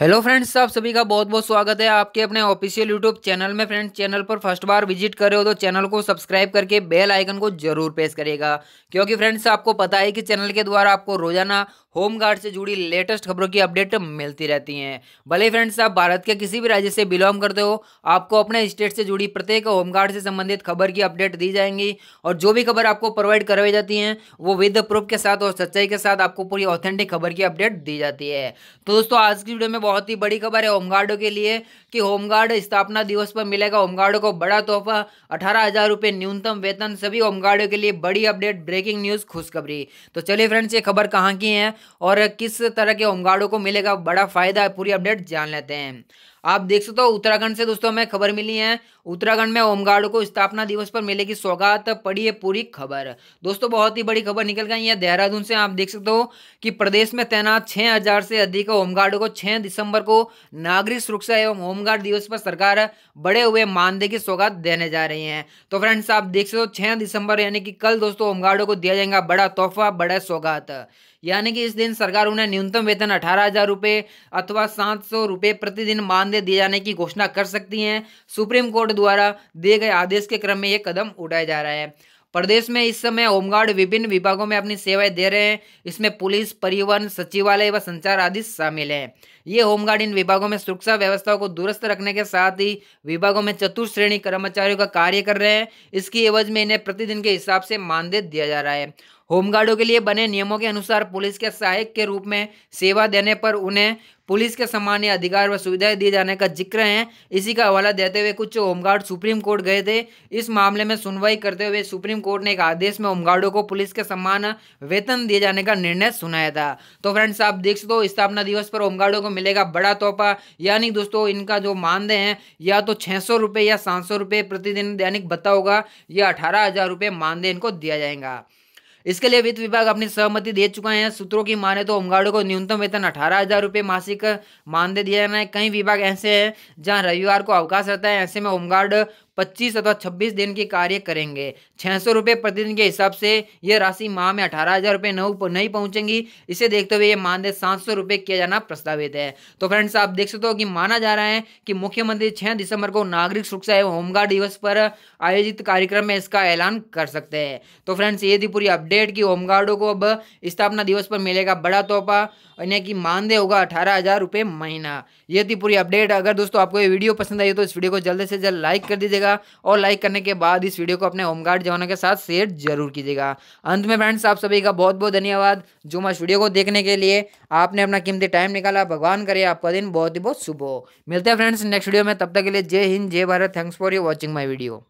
hello friends आप सभी का बहुत बहुत स्वागत है आपके अपने ऑफिशियल यूट्यूब चैनल में फ्रेंड्स चैनल पर फर्स्ट बार विजिट कर रहे हो तो चैनल को सब्सक्राइब करके बेल आइकन को जरूर प्रेस करेगा क्योंकि फ्रेंड्स आपको पता है कि चैनल के द्वारा आपको रोजाना होम गार्ड से जुड़ी लेटेस्ट खबरों की अपडेट मिलती रहती हैं भले फ्रेंड्स आप भारत के किसी भी राज्य से बिलोंग करते हो आपको अपने स्टेट से जुड़ी प्रत्येक होम गार्ड से संबंधित खबर की अपडेट दी जाएंगी और जो भी खबर आपको प्रोवाइड करवाई जाती हैं वो विद प्रूफ के साथ और सच्चाई के साथ आपको पूरी ऑथेंटिक खबर की अपडेट दी जाती है तो दोस्तों आज की वीडियो में बहुत ही बड़ी खबर है होमगार्डो के लिए कि होमगार्ड स्थापना दिवस पर मिलेगा होमगार्डो को बड़ा तोहफा अठारह हजार रुपये न्यूनतम वेतन सभी होमगार्डो के लिए बड़ी अपडेट ब्रेकिंग न्यूज़ खुशखबरी तो चलिए फ्रेंड्स ये खबर कहाँ की है और किस तरह के होमगार्डो को मिलेगा बड़ा फायदा पूरी अपडेट जान लेते हैं आप देख सकते हो उत्तराखंड से दोस्तों हमें खबर मिली है उत्तराखंड में होमगार्ड को स्थापना दिवस पर मिलेगी सौगात पड़ी है पूरी खबर दोस्तों बहुत ही बड़ी खबर निकल गई है देहरादून से आप देख सकते हो कि प्रदेश में तैनात छह हजार से अधिक होमगार्ड को छह दिसंबर को नागरिक सुरक्षा एवं होमगार्ड दिवस पर सरकार बड़े हुए मानदेय की सौगात देने जा रही है तो फ्रेंड्स आप देख सकते हो छह दिसंबर यानी कि कल दोस्तों होमगार्डो को दिया जाएगा बड़ा तोहफा बड़ा सौगात यानी कि इस दिन सरकार उन्हें न्यूनतम वेतन अठारह हजार रुपये अथवा सात सौ रुपये प्रतिदिन मानदेय दिए जाने की घोषणा कर सकती हैं सुप्रीम कोर्ट द्वारा दिए गए आदेश के क्रम में यह कदम उठाया जा रहा है प्रदेश में इस समय होमगार्ड विभिन्न विभागों में अपनी सेवाएं दे रहे हैं इसमें पुलिस परिवहन सचिवालय व संचार आदि शामिल हैं ये होमगार्ड इन विभागों में सुरक्षा व्यवस्थाओं को दुरुस्त रखने के साथ ही विभागों में चतुर श्रेणी कर्मचारियों का कार्य कर रहे हैं इसकी एवज में इन्हें प्रतिदिन के हिसाब से मानदेय दिया जा रहा है होमगार्डों के लिए बने नियमों के अनुसार पुलिस के सहायक के रूप में सेवा देने पर उन्हें पुलिस के सामान्य अधिकार व सुविधाएं दिए जाने का जिक्र है इसी का हवाला देते हुए कुछ होमगार्ड सुप्रीम कोर्ट गए थे इस मामले में सुनवाई करते हुए सुप्रीम कोर्ट ने एक आदेश में होमगार्डों को पुलिस के सम्मान वेतन दिए जाने का निर्णय सुनाया था तो फ्रेंड्स आप देख सकते हो स्थापना दिवस पर होमगार्डों को मिलेगा बड़ा तोहफा यानी दोस्तों इनका जो मानदेय है या तो छः सौ रुपये या सात सौ रुपये प्रतिदिन दैनिक भत्ता होगा या अठारह हज़ार रुपये मानदेय इनको दिया जाएगा इसके लिए वित्त विभाग अपनी सहमति दे चुका है सूत्रों की माने तो होमगार्डो को न्यूनतम वेतन अठारह हजार रुपये मासिक मानदेय दिया जाना है कई विभाग ऐसे हैं जहां रविवार को अवकाश रहता है ऐसे में होमगार्ड पच्चीस अथवा छब्बीस दिन के कार्य करेंगे छः सौ रुपये प्रतिदिन के हिसाब से यह राशि माह में अठारह हज़ार रुपये नहीं पहुंचेंगी इसे देखते हुए ये मानदेय सात सौ रुपये किया जाना प्रस्तावित है तो फ्रेंड्स आप देख सकते हो कि माना जा रहा है कि मुख्यमंत्री छः दिसंबर को नागरिक सुरक्षा एवं होमगार्ड दिवस पर आयोजित कार्यक्रम में इसका ऐलान कर सकते हैं तो फ्रेंड्स ये थी पूरी अपडेट कि होमगार्डों को अब स्थापना दिवस पर मिलेगा बड़ा तोहफा यानी कि मानदेय होगा अठारह हज़ार रुपये महीना ये थी पूरी अपडेट अगर दोस्तों आपको ये वीडियो पसंद आई तो इस वीडियो को जल्द से जल्द लाइक कर दीजिएगा कीजिएगा और लाइक करने के बाद इस वीडियो को अपने होमगार्ड जवानों के साथ शेयर जरूर कीजिएगा अंत में फ्रेंड्स आप सभी का बहुत बहुत धन्यवाद जो मैं वीडियो को देखने के लिए आपने अपना कीमती टाइम निकाला भगवान करे आपका दिन बहुत ही बहुत शुभ हो मिलते हैं फ्रेंड्स नेक्स्ट वीडियो में तब तक के लिए जय हिंद जय Bharat thanks for you watching my video